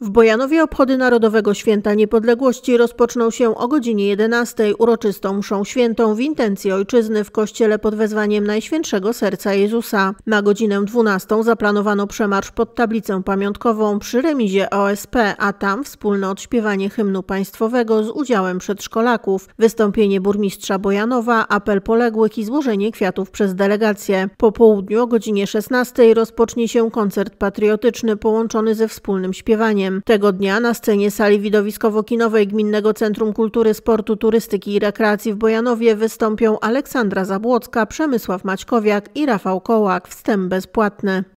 W Bojanowie obchody Narodowego Święta Niepodległości rozpoczną się o godzinie 11 uroczystą mszą świętą w intencji ojczyzny w kościele pod wezwaniem Najświętszego Serca Jezusa. Na godzinę 12 zaplanowano przemarsz pod tablicę pamiątkową przy remizie OSP, a tam wspólne odśpiewanie hymnu państwowego z udziałem przedszkolaków, wystąpienie burmistrza Bojanowa, apel poległych i złożenie kwiatów przez delegację. Po południu o godzinie 16 rozpocznie się koncert patriotyczny połączony ze wspólnym śpiewaniem wydarzeniem. Tego dnia na scenie sali widowiskowo-kinowej Gminnego Centrum Kultury, Sportu, Turystyki i Rekreacji w Bojanowie wystąpią Aleksandra Zabłocka, Przemysław Maćkowiak i Rafał Kołak. Wstęp bezpłatny.